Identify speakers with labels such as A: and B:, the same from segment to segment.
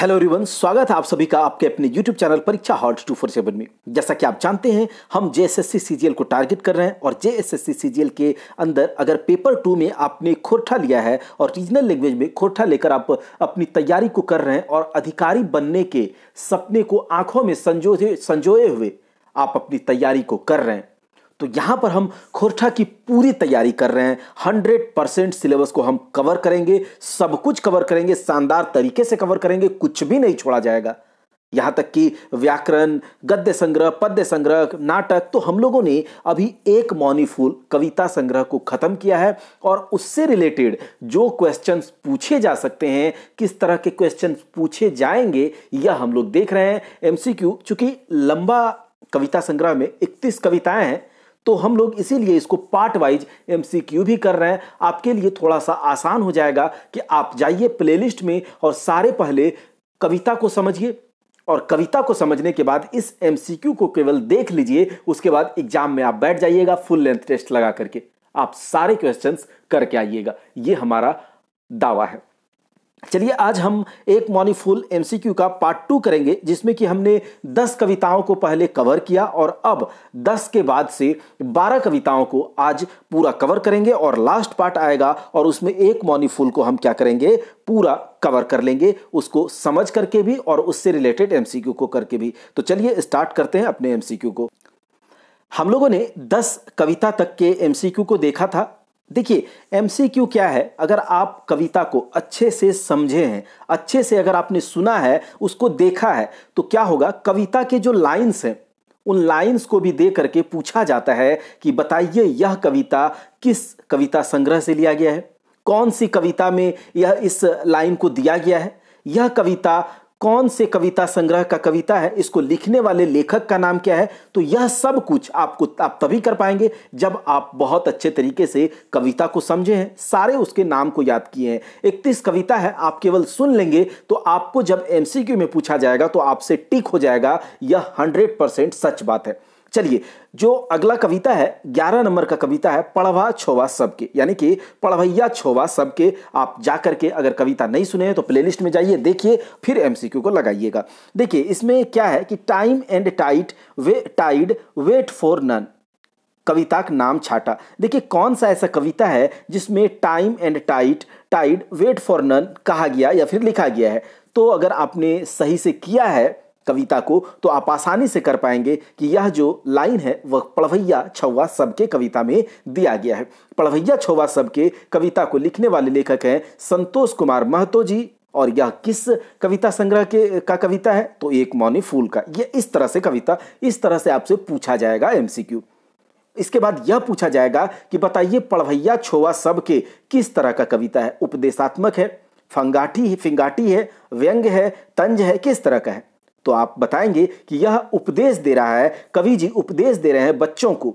A: hello रिवन स्वागत है आप सभी का आपके अपने यूट्यूब चैनल परीक्षा हॉट टू फोर सेवन में जैसा कि आप जानते हैं हम जे एस को टारगेट कर रहे हैं और जे एस के अंदर अगर पेपर टू में आपने खोरठा लिया है और रीजनल लैंग्वेज में खोरठा लेकर आप अपनी तैयारी को कर रहे हैं और अधिकारी बनने के सपने को आंखों में संजोए संजोए हुए आप अपनी तैयारी को कर रहे हैं तो यहाँ पर हम खोरठा की पूरी तैयारी कर रहे हैं हंड्रेड परसेंट सिलेबस को हम कवर करेंगे सब कुछ कवर करेंगे शानदार तरीके से कवर करेंगे कुछ भी नहीं छोड़ा जाएगा यहाँ तक कि व्याकरण गद्य संग्रह पद्य संग्रह नाटक तो हम लोगों ने अभी एक फूल कविता संग्रह को खत्म किया है और उससे रिलेटेड जो क्वेश्चंस पूछे जा सकते हैं किस तरह के क्वेश्चंस पूछे जाएंगे यह हम लोग देख रहे हैं एमसीक्यू चूंकि लंबा कविता संग्रह में 31 कविताएं हैं तो हम लोग इसीलिए इसको पार्ट वाइज एम भी कर रहे हैं आपके लिए थोड़ा सा आसान हो जाएगा कि आप जाइए प्लेलिस्ट में और सारे पहले कविता को समझिए और कविता को समझने के बाद इस एम को केवल देख लीजिए उसके बाद एग्जाम में आप बैठ जाइएगा फुल लेंथ टेस्ट लगा करके आप सारे क्वेश्चंस करके आइएगा ये हमारा दावा है चलिए आज हम एक मॉनिफुल एमसीक्यू का पार्ट टू करेंगे जिसमें कि हमने 10 कविताओं को पहले कवर किया और अब 10 के बाद से 12 कविताओं को आज पूरा कवर करेंगे और लास्ट पार्ट आएगा और उसमें एक मॉनिफुल को हम क्या करेंगे पूरा कवर कर लेंगे उसको समझ करके भी और उससे रिलेटेड एमसीक्यू को करके भी तो चलिए स्टार्ट करते हैं अपने एम को हम लोगों ने 10 कविता तक के एम को देखा था देखिए एमसीक्यू क्या है अगर आप कविता को अच्छे से समझे हैं अच्छे से अगर आपने सुना है उसको देखा है तो क्या होगा कविता के जो लाइन्स हैं उन लाइंस को भी दे करके पूछा जाता है कि बताइए यह कविता किस कविता संग्रह से लिया गया है कौन सी कविता में यह इस लाइन को दिया गया है यह कविता कौन से कविता संग्रह का कविता है इसको लिखने वाले लेखक का नाम क्या है तो यह सब कुछ आपको आप तभी कर पाएंगे जब आप बहुत अच्छे तरीके से कविता को समझे हैं सारे उसके नाम को याद किए हैं इकतीस कविता है आप केवल सुन लेंगे तो आपको जब एमसीक्यू में पूछा जाएगा तो आपसे टिक हो जाएगा यह हंड्रेड परसेंट सच बात है चलिए जो अगला कविता है ग्यारह नंबर का कविता है पढ़वा छोवा सबके यानी कि पढ़वैया छोवा सबके आप जा करके अगर कविता नहीं सुने तो प्लेलिस्ट में जाइए देखिए फिर एमसीक्यू को लगाइएगा देखिए इसमें क्या है कि time and tight way tide wait for none कविता का नाम छाटा देखिए कौन सा ऐसा कविता है जिसमें time and tight tide wait for none कहा गया या फिर लिखा गया है तो अगर आपने सही से किया है कविता को तो आप आसानी से कर पाएंगे कि यह जो लाइन है वह पढ़वैया छौवा सबके कविता में दिया गया है पढ़वैया छवा सबके कविता को लिखने वाले लेखक हैं संतोष कुमार महतो जी और यह किस कविता संग्रह के का कविता है तो एक मौनी फूल का यह इस तरह से कविता इस तरह से आपसे पूछा जाएगा एमसीक्यू इसके बाद यह पूछा जाएगा कि बताइए पढ़वैया छोवा सब के किस तरह का कविता है उपदेशात्मक है फंगाटी फिंगाठी फिंगाटी है व्यंग है तंज है किस तरह का है तो आप बताएंगे कि यह उपदेश दे रहा है कवि जी उपदेश दे रहे हैं बच्चों को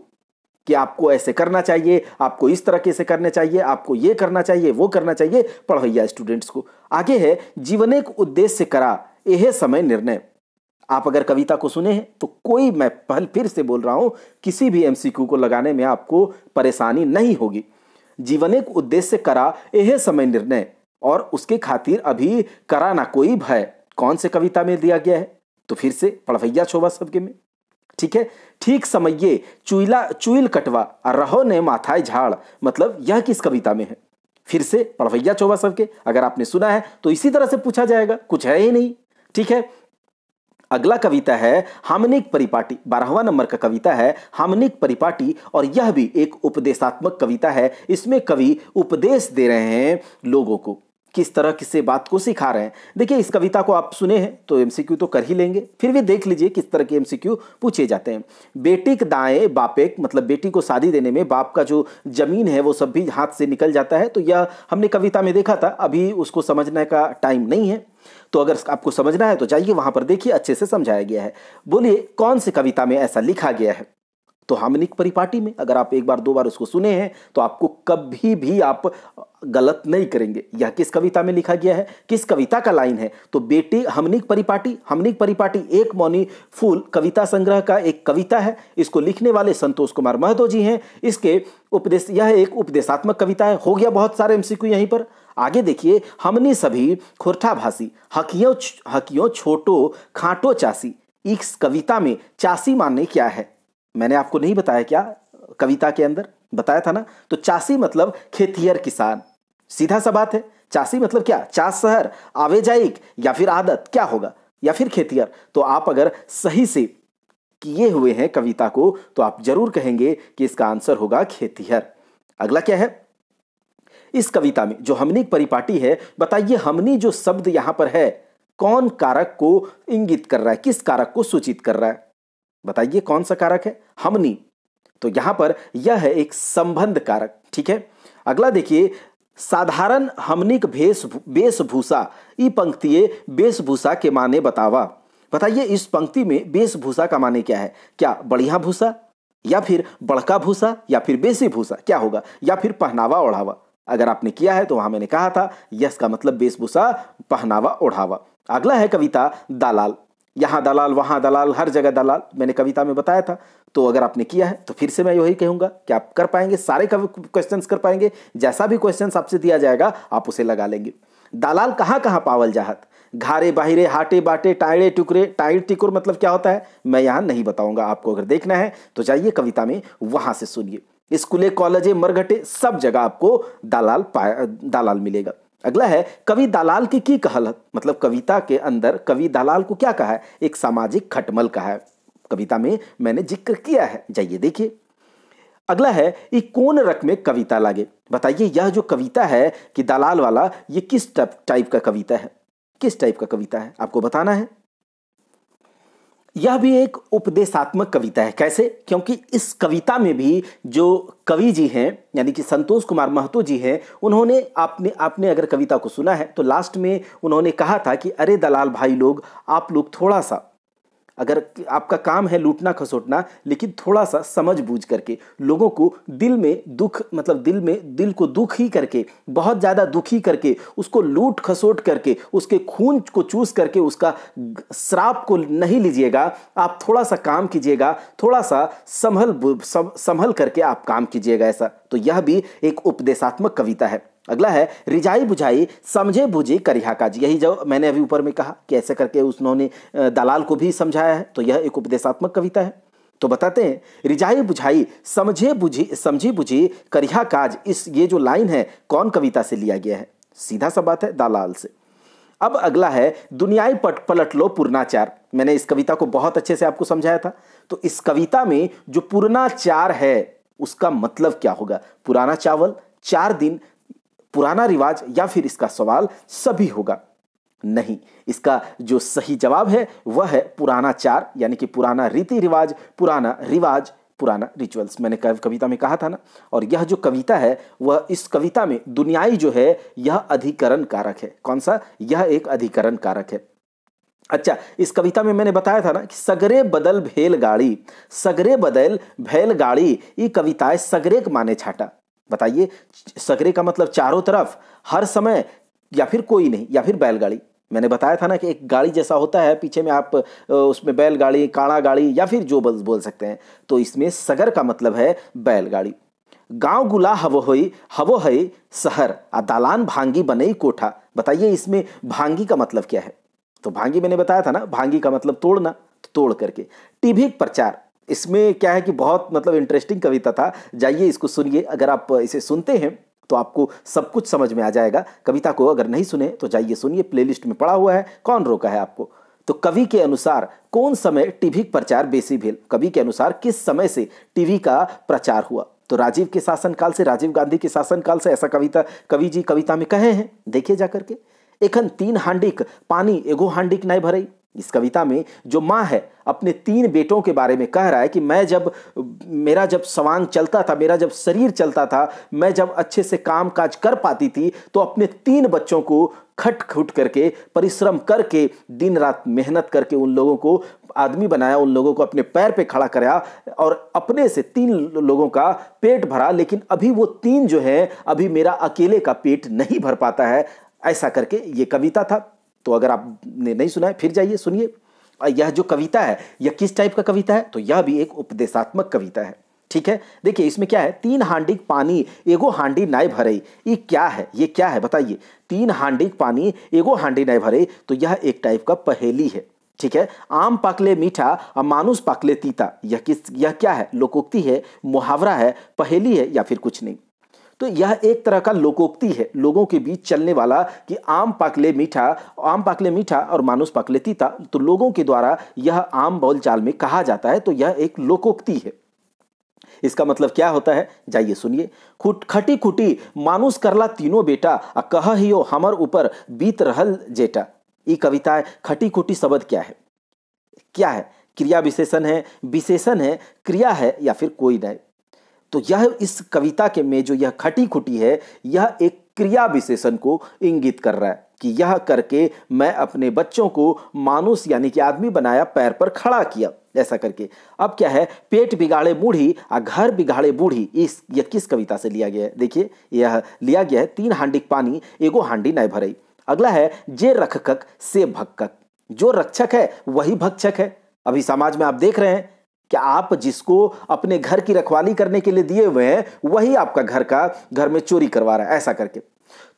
A: कि आपको ऐसे करना चाहिए आपको इस तरह के से करने चाहिए आपको ये करना चाहिए वो करना चाहिए पढ़वैया स्टूडेंट्स को आगे है जीवन एक उद्देश्य करा यह समय निर्णय आप अगर कविता को सुने हैं तो कोई मैं पहल फिर से बोल रहा हूं किसी भी एमसीक्यू को लगाने में आपको परेशानी नहीं होगी जीवन एक उद्देश्य करा यह समय निर्णय और उसके खातिर अभी करा ना कोई भय कौन से कविता में दिया गया है तो फिर से पढ़वैया छोबा सबके में ठीक है ठीक ये चुईला चुईल कटवा रहो ने माथाए झाड़ मतलब यह किस कविता में है फिर से पढ़वैया चौबा सबके अगर आपने सुना है तो इसी तरह से पूछा जाएगा कुछ है ही नहीं ठीक है अगला कविता है हामनिक परिपाटी बारहवा नंबर का कविता है हामनिक परिपाटी और यह भी एक उपदेशात्मक कविता है इसमें कवि उपदेश दे रहे हैं लोगों को किस तरह किसे बात को सिखा रहे हैं देखिए इस कविता को आप सुने हैं तो एमसीक्यू तो कर ही लेंगे फिर भी देख लीजिए किस तरह के एमसीक्यू पूछे जाते हैं के दाएँ बापेक मतलब बेटी को शादी देने में बाप का जो जमीन है वो सब भी हाथ से निकल जाता है तो यह हमने कविता में देखा था अभी उसको समझने का टाइम नहीं है तो अगर आपको समझना है तो जाइए वहां पर देखिए अच्छे से समझाया गया है बोलिए कौन सी कविता में ऐसा लिखा गया है तो हामनिक परिपाटी में अगर आप एक बार दो बार उसको सुने हैं तो आपको कभी भी आप गलत नहीं करेंगे यह किस कविता में लिखा गया है किस कविता का लाइन है तो बेटी हमनिक परिपाटी हमनिक परिपाटी एक मौनी फूल कविता संग्रह का एक कविता है इसको लिखने वाले संतोष कुमार महतो जी हैं इसके उपदेश यह एक उपदेशात्मक कविता है हो गया बहुत सारे एमसीक्यू यहीं पर आगे देखिए हमने सभी खुरठा भाषी हकियों हकियों छोटो खाटो चासी इस कविता में चासी माने क्या है मैंने आपको नहीं बताया क्या कविता के अंदर बताया था ना तो चासी मतलब खेतिहर किसान सीधा सा बात है चासी मतलब क्या चास शहर आवेजाइक या फिर आदत क्या होगा या फिर खेतिहर तो आप अगर सही से किए हुए हैं कविता को तो आप जरूर कहेंगे कि इसका आंसर होगा खेतीहर अगला क्या है इस कविता में जो हमनी परिपाटी है बताइए हमनी जो शब्द यहां पर है कौन कारक को इंगित कर रहा है किस कारक को सूचित कर रहा है बताइए कौन सा कारक है हमनी तो यहां पर यह है एक संबंध कारक ठीक है अगला देखिए साधारण हमनिक भेष वेशभूषा ई पंक्ति वेशभूषा के माने बतावा बताइए इस पंक्ति में वेशभूषा का माने क्या है क्या बढ़िया भूषा या फिर बड़का भूसा या फिर बेसी भूसा क्या होगा या फिर पहनावा ओढ़ावा अगर आपने किया है तो वहां मैंने कहा था यस का मतलब बेसभूषा पहनावा ओढ़ावा अगला है कविता दालाल यहाँ दलाल वहाँ दलाल हर जगह दलाल मैंने कविता में बताया था तो अगर आपने किया है तो फिर से मैं यही कहूँगा कि आप कर पाएंगे सारे क्वेश्चन कर पाएंगे जैसा भी क्वेश्चन आपसे दिया जाएगा आप उसे लगा लेंगे दलाल कहाँ कहाँ पावल जाहत घारे बाहिरे हाटे बाटे टायड़े टुकरे टाइड़ टिकुर मतलब क्या होता है मैं यहाँ नहीं बताऊंगा आपको अगर देखना है तो जाइए कविता में वहाँ से सुनिए स्कूले कॉलेजे मरघटे सब जगह आपको दलाल पाया दलाल मिलेगा अगला है कवि दलाल की की कहल मतलब कविता के अंदर कवि दलाल को क्या कहा है एक सामाजिक खटमल कहा है कविता में मैंने जिक्र किया है जाइए देखिए अगला है ये कौन रक में कविता लागे बताइए यह जो कविता है कि दलाल वाला ये किस टाइप का कविता है किस टाइप का कविता है आपको बताना है यह भी एक उपदेशात्मक कविता है कैसे क्योंकि इस कविता में भी जो कवि जी हैं यानी कि संतोष कुमार महतो जी हैं उन्होंने आपने आपने अगर कविता को सुना है तो लास्ट में उन्होंने कहा था कि अरे दलाल भाई लोग आप लोग थोड़ा सा अगर आपका काम है लूटना खसोटना लेकिन थोड़ा सा समझ बूझ करके लोगों को दिल में दुख मतलब दिल में दिल को दुख ही करके बहुत ज़्यादा दुखी करके उसको लूट खसोट करके उसके खून को चूस करके उसका श्राप को नहीं लीजिएगा आप थोड़ा सा काम कीजिएगा थोड़ा सा संभल संभल करके आप काम कीजिएगा ऐसा तो यह भी एक उपदेशात्मक कविता है अगला है रिझाई बुझाई समझे बुझे करिहा काज यही जो मैंने अभी ऊपर में कहा कि ऐसे करके उसने दलाल को भी समझाया है तो यह एक उपदेशात्मक कविता है तो बताते हैं रिझाई बुझाई समझे बुझी समझी बुझी करिहा काज इस ये जो लाइन है कौन कविता से लिया गया है सीधा सा बात है दलाल से अब अगला है दुनियाई पट पलट लो पूर्णाचार मैंने इस कविता को बहुत अच्छे से आपको समझाया था तो इस कविता में जो पूर्णाचार है उसका मतलब क्या होगा पुराना चावल चार दिन पुराना रिवाज या फिर इसका सवाल सभी होगा नहीं इसका जो सही जवाब है वह है पुराना चार यानी कि पुराना रीति रिवाज पुराना रिवाज पुराना रिचुअल्स मैंने कविता में कहा था ना और यह जो कविता है वह इस कविता में दुनियाई जो है यह अधिकरण कारक है कौन सा यह एक अधिकरण कारक है अच्छा इस कविता में मैंने बताया था ना कि सगरे बदल भेल गाड़ी सगरे बदल भेल गाड़ी ये कविताएं सगरे के माने छाटा बताइए सगरे का मतलब चारों तरफ हर समय या फिर कोई नहीं या फिर बैलगाड़ी मैंने बताया था ना कि एक गाड़ी जैसा होता है पीछे में आप उसमें बैलगाड़ी काड़ा गाड़ी या फिर जो बल बोल सकते हैं तो इसमें सगर का मतलब है बैलगाड़ी गांव गुला हवो होई हवो है शहर आ दालान भांगी बनई कोठा बताइए इसमें भांगी का मतलब क्या है तो भांगी मैंने बताया था ना भांगी का मतलब तोड़ना तो तोड़ करके टीवी प्रचार इसमें क्या है कि बहुत मतलब इंटरेस्टिंग कविता था जाइए इसको सुनिए अगर आप इसे सुनते हैं तो आपको सब कुछ समझ में आ जाएगा कविता को अगर नहीं सुने तो जाइए सुनिए प्लेलिस्ट में पड़ा हुआ है कौन रोका है आपको तो कवि के अनुसार कौन समय टीवी प्रचार बेसी भेल कवि के अनुसार किस समय से टीवी का प्रचार हुआ तो राजीव के शासनकाल से राजीव गांधी के शासनकाल से ऐसा कविता कवि जी कविता में कहे हैं देखिए जा करके एखन तीन हांडिक पानी एगो हांडिक नहीं भरई इस कविता में जो माँ है अपने तीन बेटों के बारे में कह रहा है कि मैं जब मेरा जब सवांग चलता था मेरा जब शरीर चलता था मैं जब अच्छे से काम काज कर पाती थी तो अपने तीन बच्चों को खट खुट करके परिश्रम करके दिन रात मेहनत करके उन लोगों को आदमी बनाया उन लोगों को अपने पैर पे खड़ा कराया और अपने से तीन लोगों का पेट भरा लेकिन अभी वो तीन जो है अभी मेरा अकेले का पेट नहीं भर पाता है ऐसा करके ये कविता था तो अगर आपने नहीं सुना है फिर जाइए सुनिए यह जो कविता है यह किस टाइप का कविता है तो यह भी एक उपदेशात्मक कविता है ठीक है देखिए इसमें क्या है तीन हांडिक पानी एगो हांडी नाय भरे ये क्या है ये क्या है बताइए तीन हांडिक पानी एगो हांडी नाय भरे तो यह एक टाइप का पहेली है ठीक है आम पाकले मीठा और मानुस पाकले तीता यह किस यह क्या है लोकोक्ति है मुहावरा है पहेली है या फिर कुछ नहीं तो यह एक तरह का लोकोक्ति है लोगों के बीच चलने वाला कि आम पाकले मीठा आम पाकले मीठा और मानुस पाकले तीता तो लोगों के द्वारा यह आम बोलचाल में कहा जाता है तो यह एक लोकोक्ति है इसका मतलब क्या होता है जाइए सुनिए खुट खटी खुटी मानुस करला तीनों बेटा आ कह ही हो हमर ऊपर बीत रहल जेटा ये कविता है खटी खुटी शब्द क्या है क्या है क्रिया विशेषण है विशेषण है क्रिया है या फिर कोई नहीं तो यह इस कविता के में जो यह खटी खुटी है यह एक क्रिया विशेषण को इंगित कर रहा है कि यह करके मैं अपने बच्चों को मानुष यानी कि आदमी बनाया पैर पर खड़ा किया ऐसा करके अब क्या है पेट बिगाड़े बूढ़ी आ घर बिगाड़े बूढ़ी इस यह किस कविता से लिया गया है देखिए यह लिया गया है तीन हांडी पानी एगो हांडी नहीं भरई अगला है जे रखक से भक्कक जो रक्षक है वही भक्षक है अभी समाज में आप देख रहे हैं कि आप जिसको अपने घर की रखवाली करने के लिए दिए हुए हैं वही आपका घर का घर में चोरी करवा रहा है ऐसा करके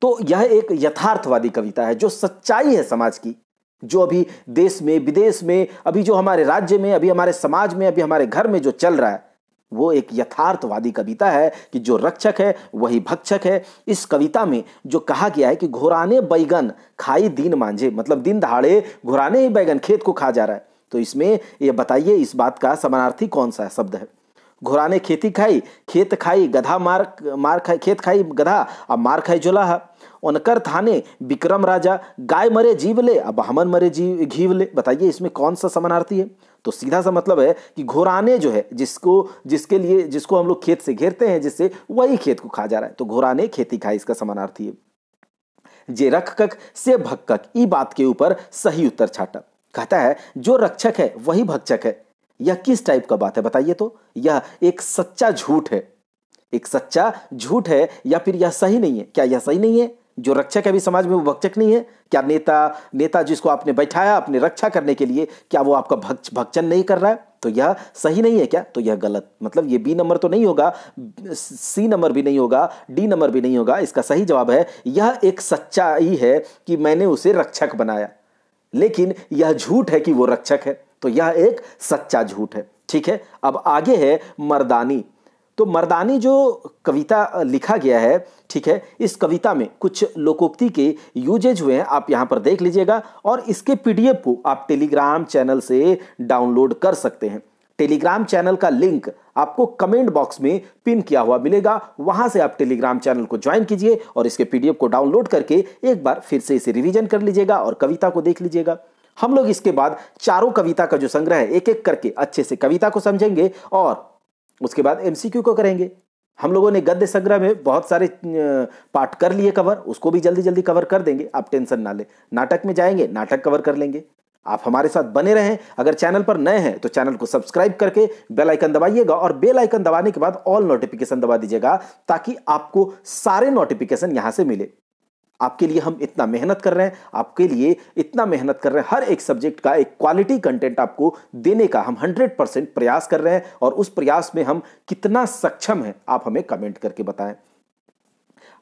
A: तो यह एक यथार्थवादी कविता है जो सच्चाई है समाज की जो अभी देश में विदेश में अभी जो हमारे राज्य में अभी हमारे समाज में अभी हमारे घर में जो चल रहा है वो एक यथार्थवादी कविता है कि जो रक्षक है वही भक्षक है इस कविता में जो कहा गया है कि घुराने बैगन खाई दीन मांझे मतलब दिन दहाड़े घुराने ही बैगन खेत को खा जा रहा है तो इसमें ये बताइए इस बात का समानार्थी कौन सा शब्द है घोड़ा ने खेती खाई खेत खाई गधा मार मार खाई खेत खाई गधा अब मार खाई जोला है उनकर थाने विक्रम राजा गाय मरे जीव ले अब हमन मरे जीव घीव ले बताइए इसमें कौन सा समानार्थी है तो सीधा सा मतलब है कि घोराने जो है जिसको जिसके लिए जिसको हम लोग खेत से घेरते हैं जिससे वही खेत को खा जा रहा है तो घोराने खेती खाई इसका समानार्थी है जे रख कक से भक्क ई बात के ऊपर सही उत्तर छाटा कहता है जो रक्षक है वही भक्षक है यह किस टाइप का बात है बताइए तो यह एक सच्चा झूठ है एक सच्चा झूठ है या फिर यह सही नहीं है क्या यह सही नहीं है जो रक्षक है अभी समाज में वो भक्षक नहीं है क्या नेता नेता जिसको आपने बैठाया अपने रक्षा करने के लिए क्या वो आपका भक्ष भक्षण नहीं कर रहा है तो यह सही नहीं है क्या तो यह गलत मतलब ये बी नंबर तो नहीं होगा सी नंबर भी नहीं होगा डी नंबर भी नहीं होगा इसका सही जवाब है यह एक सच्चाई है कि मैंने उसे रक्षक बनाया लेकिन यह झूठ है कि वो रक्षक है तो यह एक सच्चा झूठ है ठीक है अब आगे है मर्दानी तो मर्दानी जो कविता लिखा गया है ठीक है इस कविता में कुछ लोकोक्ति के यूजेज हुए हैं आप यहाँ पर देख लीजिएगा और इसके पीडीएफ को आप टेलीग्राम चैनल से डाउनलोड कर सकते हैं टेलीग्राम चैनल का लिंक आपको कमेंट बॉक्स में पिन किया हुआ मिलेगा वहां से आप टेलीग्राम चैनल को ज्वाइन कीजिए और इसके पीडीएफ को डाउनलोड करके एक बार फिर से इसे रिवीजन कर लीजिएगा और कविता को देख लीजिएगा हम लोग इसके बाद चारों कविता का जो संग्रह है एक एक करके अच्छे से कविता को समझेंगे और उसके बाद एमसीक्यू को करेंगे हम लोगों ने गद्य संग्रह में बहुत सारे पार्ट कर लिए कवर उसको भी जल्दी जल्दी कवर कर देंगे आप टेंशन ना ले नाटक में जाएंगे नाटक कवर कर लेंगे आप हमारे साथ बने रहें अगर चैनल पर नए हैं तो चैनल को सब्सक्राइब करके बेल आइकन दबाइएगा और बेल आइकन दबाने के बाद ऑल नोटिफिकेशन दबा दीजिएगा ताकि आपको सारे नोटिफिकेशन यहां से मिले आपके लिए हम इतना मेहनत कर रहे हैं आपके लिए इतना मेहनत कर रहे हैं हर एक सब्जेक्ट का एक क्वालिटी कंटेंट आपको देने का हम 100 परसेंट प्रयास कर रहे हैं और उस प्रयास में हम कितना सक्षम हैं आप हमें कमेंट करके बताएं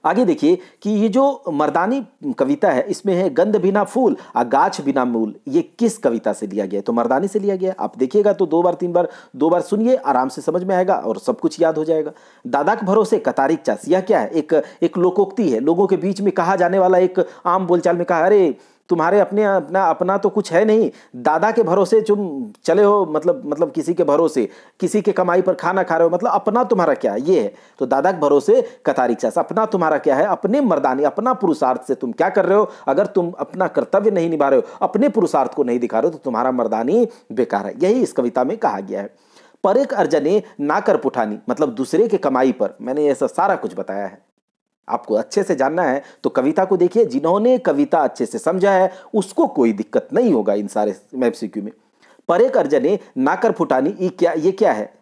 A: आगे देखिए कि ये जो मर्दानी कविता है इसमें है गंध बिना फूल और गाछ बिना मूल ये किस कविता से लिया गया है तो मर्दानी से लिया गया आप देखिएगा तो दो बार तीन बार दो बार सुनिए आराम से समझ में आएगा और सब कुछ याद हो जाएगा दादा के भरोसे कतारिक चास यह क्या है एक एक लोकोक्ति है लोगों के बीच में कहा जाने वाला एक आम बोलचाल में कहा अरे तुम्हारे अपने अपना अपना तो कुछ है नहीं दादा के भरोसे तुम चले हो मतलब मतलब किसी के भरोसे किसी के कमाई पर खाना खा रहे हो मतलब अपना तुम्हारा क्या है ये है तो दादा के भरोसे कथा रिक्शा अपना तुम्हारा क्या है अपने मर्दानी अपना पुरुषार्थ से तुम क्या कर रहे हो अगर तुम अपना कर्तव्य नहीं निभा रहे हो अपने पुरुषार्थ को नहीं दिखा रहे हो तो तुम्हारा मर्दानी बेकार है यही इस कविता में कहा गया है पर एक अर्जने ना कर पुठानी मतलब दूसरे के कमाई पर मैंने ऐसा सारा कुछ बताया है आपको अच्छे से जानना है तो कविता को देखिए जिन्होंने कविता अच्छे से समझा है उसको कोई दिक्कत नहीं होगा इन सारे एमसीक्यू में परे अर्जने नाकर फुटानी ये क्या ये क्या है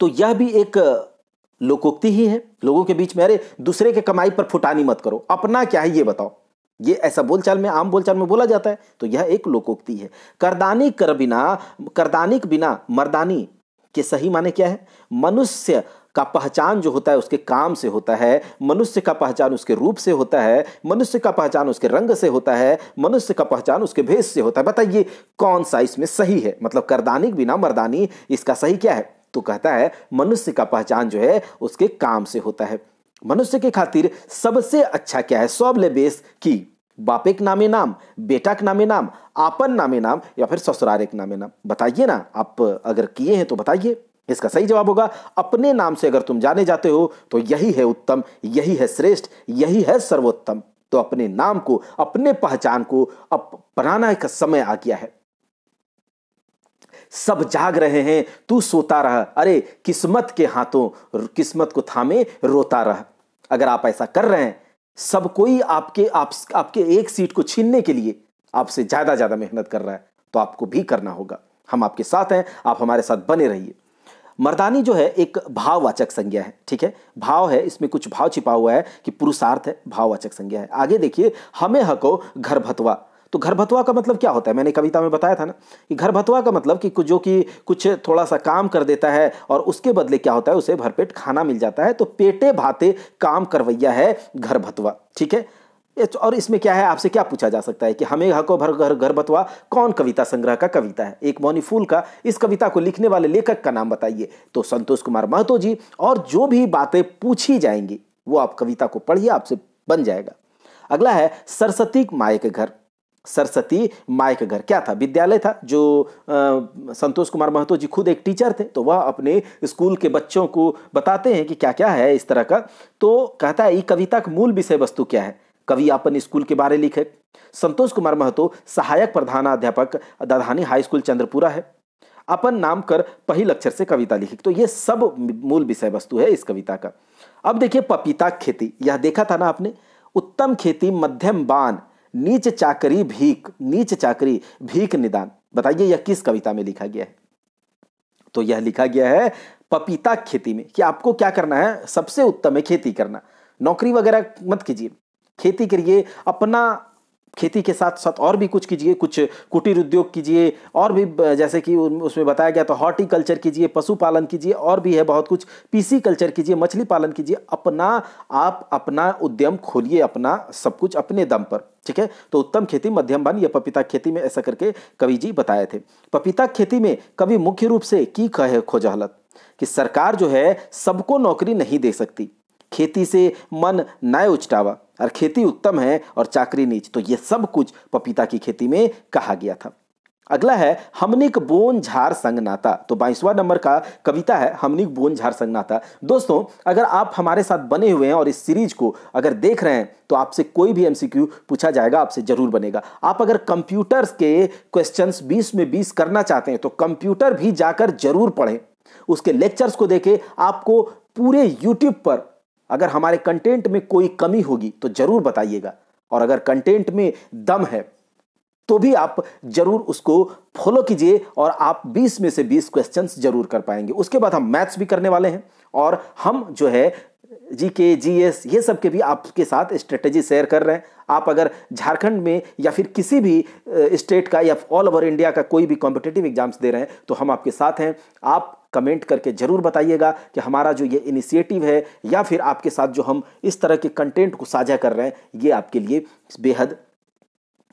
A: तो यह भी एक लोकोक्ति ही है लोगों के बीच में अरे दूसरे के कमाई पर फुटानी मत करो अपना क्या है ये बताओ ये ऐसा बोलचाल में आम बोलचाल में बोला जाता है तो यह एक लोकोक्ति है करदानी कर बिना करदानिक बिना मर्दानी के सही माने क्या है मनुष्य का पहचान जो होता है उसके काम से होता है मनुष्य का पहचान उसके रूप से होता है मनुष्य का पहचान उसके रंग से होता है मनुष्य का पहचान उसके भेष से होता है बताइए कौन सा इसमें सही है मतलब करदानिक बिना मर्दानी इसका सही क्या है तो कहता है मनुष्य का पहचान जो है उसके काम से होता है मनुष्य के खातिर सबसे अच्छा क्या है सौबले बेस की के नामे नाम बेटा के नामे नाम आपन नामे नाम या फिर ससुरारे के नामे नाम बताइए ना आप अगर किए हैं तो बताइए इसका सही जवाब होगा अपने नाम से अगर तुम जाने जाते हो तो यही है उत्तम यही है श्रेष्ठ यही है सर्वोत्तम तो अपने नाम को अपने पहचान को अपनाना का समय आ गया है सब जाग रहे हैं तू सोता रह अरे किस्मत के हाथों किस्मत को थामे रोता रह अगर आप ऐसा कर रहे हैं सब कोई आपके आप, आपके एक सीट को छीनने के लिए आपसे ज्यादा ज्यादा मेहनत कर रहा है तो आपको भी करना होगा हम आपके साथ हैं आप हमारे साथ बने रहिए मर्दानी जो है एक भाववाचक संज्ञा है ठीक है भाव है इसमें कुछ भाव छिपा हुआ है कि पुरुषार्थ है भाववाचक संज्ञा है आगे देखिए हमें हको घर भतवा तो घर भतवा का मतलब क्या होता है मैंने कविता में बताया था ना कि घर भतवा का मतलब कि जो कि कुछ थोड़ा सा काम कर देता है और उसके बदले क्या होता है उसे भरपेट खाना मिल जाता है तो पेटे भाते काम करवैया है घर भतवा ठीक है तो- और इसमें क्या है आपसे क्या पूछा जा सकता है कि हमें हको भर घर घर बतवा कौन कविता संग्रह का कविता है एक मौनी फूल का इस कविता को लिखने वाले लेखक का नाम बताइए तो संतोष कुमार महतो जी और जो भी बातें पूछी जाएंगी वो आप कविता को पढ़िए आपसे बन जाएगा अगला है सरस्वती माए के घर सरस्वती माए के घर क्या था विद्यालय था जो संतोष कुमार महतो जी खुद एक टीचर थे तो वह अपने स्कूल के बच्चों को बताते हैं कि क्या क्या है इस तरह का तो कहता है ये कविता का मूल विषय वस्तु क्या है कवि आपन स्कूल के बारे लिखे संतोष कुमार महतो सहायक प्रधानाध्यापक दधानी हाई स्कूल चंद्रपुरा है अपन नाम कर पहल अक्षर से कविता लिखी तो ये सब मूल विषय वस्तु है इस कविता का अब देखिए पपीता खेती यह देखा था ना आपने उत्तम खेती मध्यम बान नीच चाकरी भीख नीच चाकरी भीख निदान बताइए यह किस कविता में लिखा गया है तो यह लिखा गया है पपीता खेती में कि आपको क्या करना है सबसे उत्तम है खेती करना नौकरी वगैरह मत कीजिए खेती करिए अपना खेती के साथ साथ और भी कुछ कीजिए कुछ कुटीर उद्योग कीजिए और भी जैसे कि उसमें बताया गया तो हॉर्टिकल्चर कीजिए पशुपालन कीजिए और भी है बहुत कुछ पीसी कल्चर कीजिए मछली पालन कीजिए अपना आप अपना उद्यम खोलिए अपना सब कुछ अपने दम पर ठीक है तो उत्तम खेती मध्यम बन या पपीता खेती में ऐसा करके कवि जी बताए थे पपीता खेती में कवि मुख्य रूप से की कहे खोजहलत कि सरकार जो है सबको नौकरी नहीं दे सकती खेती से मन न उचटावा और खेती उत्तम है और चाकरी नीच तो ये सब कुछ पपीता की खेती में कहा गया था अगला है हमनिक बोन झार संग नाता तो बाईसवा नंबर का कविता है हमनिक बोन झार संग नाता दोस्तों अगर आप हमारे साथ बने हुए हैं और इस सीरीज को अगर देख रहे हैं तो आपसे कोई भी एमसीक्यू पूछा जाएगा आपसे जरूर बनेगा आप अगर कंप्यूटर्स के क्वेश्चंस 20 में 20 करना चाहते हैं तो कंप्यूटर भी जाकर जरूर पढ़ें उसके लेक्चर्स को देखें आपको पूरे यूट्यूब पर अगर हमारे कंटेंट में कोई कमी होगी तो ज़रूर बताइएगा और अगर कंटेंट में दम है तो भी आप जरूर उसको फॉलो कीजिए और आप 20 में से 20 क्वेश्चंस जरूर कर पाएंगे उसके बाद हम मैथ्स भी करने वाले हैं और हम जो है जी के जी एस ये सब के भी आपके साथ स्ट्रेटजी शेयर कर रहे हैं आप अगर झारखंड में या फिर किसी भी स्टेट का या ऑल ओवर इंडिया का कोई भी कॉम्पिटेटिव एग्जाम्स दे रहे हैं तो हम आपके साथ हैं आप कमेंट करके ज़रूर बताइएगा कि हमारा जो ये इनिशिएटिव है या फिर आपके साथ जो हम इस तरह के कंटेंट को साझा कर रहे हैं ये आपके लिए बेहद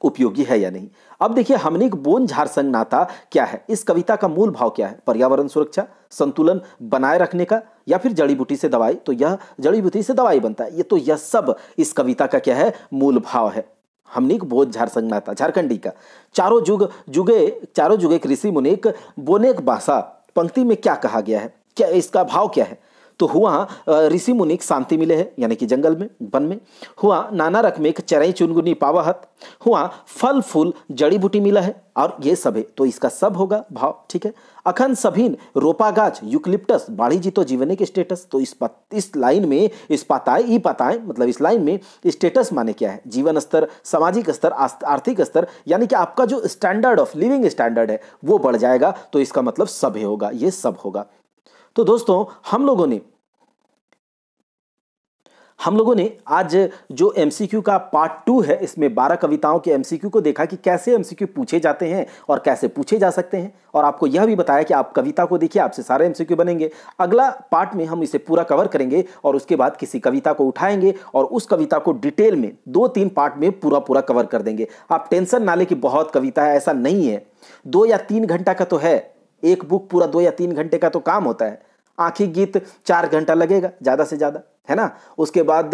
A: उपयोगी है या नहीं अब देखिए हमनिक बोन झारसंग नाता क्या है इस कविता का मूल भाव क्या है पर्यावरण सुरक्षा संतुलन बनाए रखने का या फिर जड़ी बूटी से दवाई तो यह जड़ी बूटी से दवाई बनता है ये तो यह सब इस कविता का क्या है मूल भाव है हमनिक बोध झारसंग नाता झारखंडी का चारों जुग जुगे चारों जुगे कृषि मुनिक बोनेक बासा पंक्ति में क्या कहा गया है क्या इसका भाव क्या है तो हुआ ऋषि मुनिक शांति मिले है यानी कि जंगल में वन में हुआ नाना एक चरई चुनगुनी पावाहत हुआ फल फूल जड़ी बूटी मिला है और ये है तो इसका सब होगा भाव ठीक है अखन सभीन रोपा गाच यूक्लिप्टस बाढ़ी जीतो जीवने के स्टेटस तो इस पत, इस लाइन में इस पताए ई पताए मतलब इस लाइन में स्टेटस माने क्या है जीवन स्तर सामाजिक स्तर आर्थिक स्तर यानी कि आपका जो स्टैंडर्ड ऑफ लिविंग स्टैंडर्ड है वो बढ़ जाएगा तो इसका मतलब सभी होगा ये सब होगा तो दोस्तों हम लोगों ने हम लोगों ने आज जो एमसीक्यू का पार्ट टू है इसमें बारह कविताओं के एमसीक्यू को देखा कि कैसे एमसीक्यू पूछे जाते हैं और कैसे पूछे जा सकते हैं और आपको यह भी बताया कि आप कविता को देखिए आपसे सारे एमसीक्यू बनेंगे अगला पार्ट में हम इसे पूरा कवर करेंगे और उसके बाद किसी कविता को उठाएंगे और उस कविता को डिटेल में दो तीन पार्ट में पूरा पूरा कवर कर देंगे आप टेंशन ना लें कि बहुत कविता है ऐसा नहीं है दो या तीन घंटा का तो है एक बुक पूरा दो या तीन घंटे का तो काम होता है आंखी गीत चार घंटा लगेगा ज़्यादा से ज़्यादा है ना उसके बाद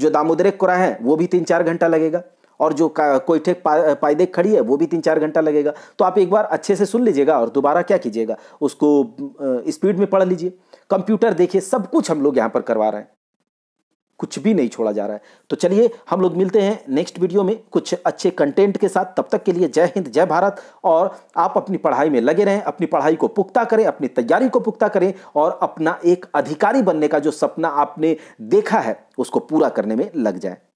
A: जो दामोदरे कुरा है वो भी तीन चार घंटा लगेगा और जो कोई ठेक पा, खड़ी है वो भी तीन चार घंटा लगेगा तो आप एक बार अच्छे से सुन लीजिएगा और दोबारा क्या कीजिएगा उसको स्पीड में पढ़ लीजिए कंप्यूटर देखिए सब कुछ हम लोग यहाँ पर करवा रहे हैं कुछ भी नहीं छोड़ा जा रहा है तो चलिए हम लोग मिलते हैं नेक्स्ट वीडियो में कुछ अच्छे कंटेंट के साथ तब तक के लिए जय हिंद जय भारत और आप अपनी पढ़ाई में लगे रहें अपनी पढ़ाई को पुख्ता करें अपनी तैयारी को पुख्ता करें और अपना एक अधिकारी बनने का जो सपना आपने देखा है उसको पूरा करने में लग जाए